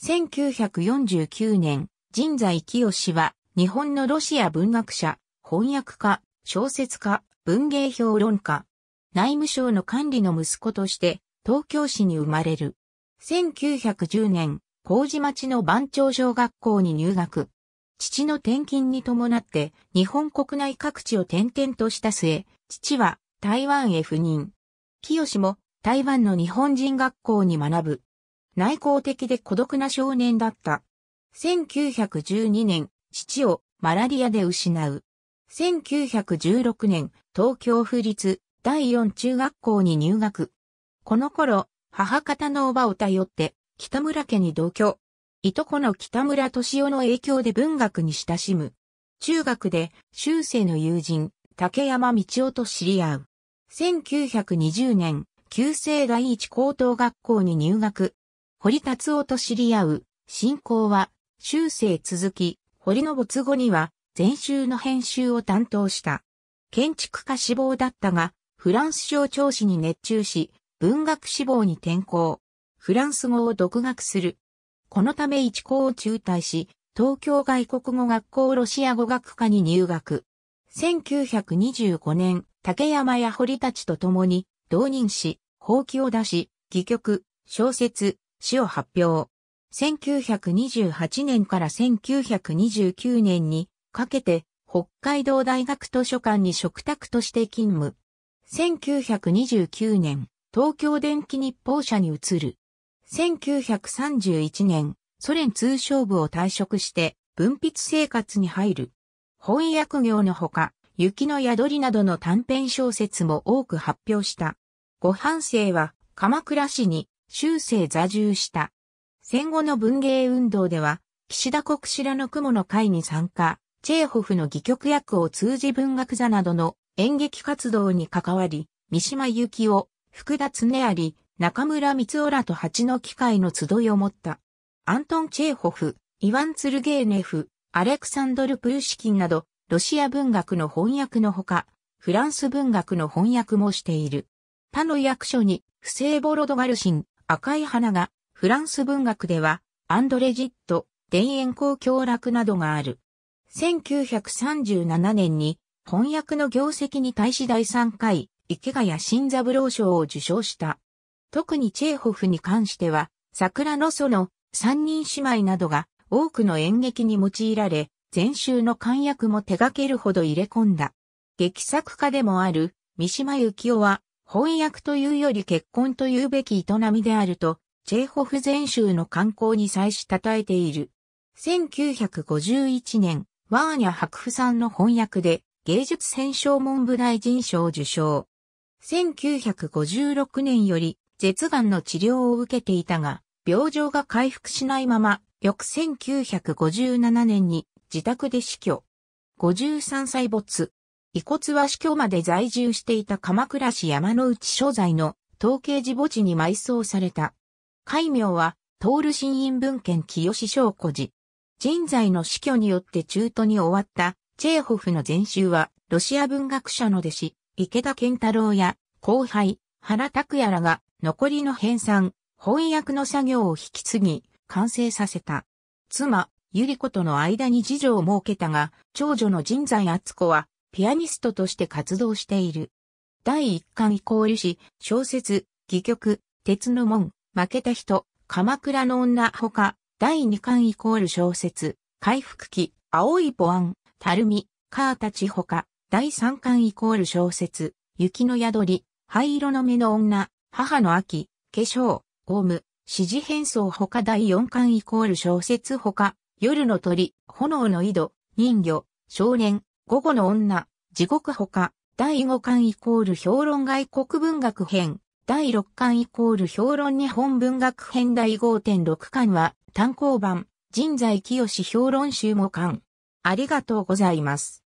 1949年、神在清は、日本のロシア文学者、翻訳家、小説家、文芸評論家、内務省の管理の息子として、東京市に生まれる。1910年、麹町の番長小学校に入学。父の転勤に伴って、日本国内各地を転々とした末、父は台湾へ赴任。清も台湾の日本人学校に学ぶ。内向的で孤独な少年だった。1912年、父をマラリアで失う。1916年、東京府立第4中学校に入学。この頃、母方のおばを頼って、北村家に同居。いとこの北村敏夫の影響で文学に親しむ。中学で、修正の友人、竹山道夫と知り合う。1920年、旧制第一高等学校に入学。堀達夫と知り合う、信仰は、修正続き、堀の没後には、全集の編集を担当した。建築家志望だったが、フランス省調子に熱中し、文学志望に転校。フランス語を独学する。このため一校を中退し、東京外国語学校ロシア語学科に入学。1925年、竹山や堀たちと共に、同人誌、放棄を出し、戯曲、小説、死を発表。1928年から1929年にかけて北海道大学図書館に嘱託として勤務。1929年、東京電気日報社に移る。1931年、ソ連通商部を退職して文筆生活に入る。翻訳業のほか、雪の宿りなどの短編小説も多く発表した。ご半生は鎌倉市に終生座住した。戦後の文芸運動では、岸田国白の雲の会に参加、チェーホフの戯曲役を通じ文学座などの演劇活動に関わり、三島由紀夫、福田恒有、中村光雄らと八の機会の集いを持った。アントン・チェーホフ、イワン・ツルゲーネフ、アレクサンドル・プルシキンなど、ロシア文学の翻訳のほか、フランス文学の翻訳もしている。他の役所に、不正ボロドガルシン、赤い花が、フランス文学では、アンドレジット、田園公共楽などがある。1937年に、翻訳の業績に対し第3回、池谷新三郎賞を受賞した。特にチェーホフに関しては、桜の園、三人姉妹などが多くの演劇に用いられ、全集の漢訳も手掛けるほど入れ込んだ。劇作家でもある三島由紀夫は翻訳というより結婚というべき営みであると、チェーホフ全集の観光に際し称えている。1951年、ワーニャク夫さんの翻訳で芸術戦勝文部大臣賞受賞。1956年より舌癌の治療を受けていたが、病状が回復しないまま、翌1957年に自宅で死去。53歳没。遺骨は死去まで在住していた鎌倉市山の内所在の統計寺墓地に埋葬された。戒名は、徹新院文献清祥古寺。人材の死去によって中途に終わったチェーホフの前週は、ロシア文学者の弟子、池田健太郎や後輩、原拓也らが残りの編纂、翻訳の作業を引き継ぎ、完成させた。妻、ゆり子との間に次女を設けたが、長女の人材厚子は、ピアニストとして活動している。第一巻イコール詩、小説、戯曲、鉄の門、負けた人、鎌倉の女ほか、第二巻イコール小説、回復期、青いポアン、たるみ、カーたちほか、第三巻イコール小説、雪の宿り、灰色の目の女、母の秋、化粧、オウム、指示変装ほか第四巻イコール小説ほか、夜の鳥、炎の井戸、人魚、少年、午後の女、地獄ほか、第5巻イコール評論外国文学編、第6巻イコール評論日本文学編第5.6巻は、単行版、人材清志評論集も巻。ありがとうございます。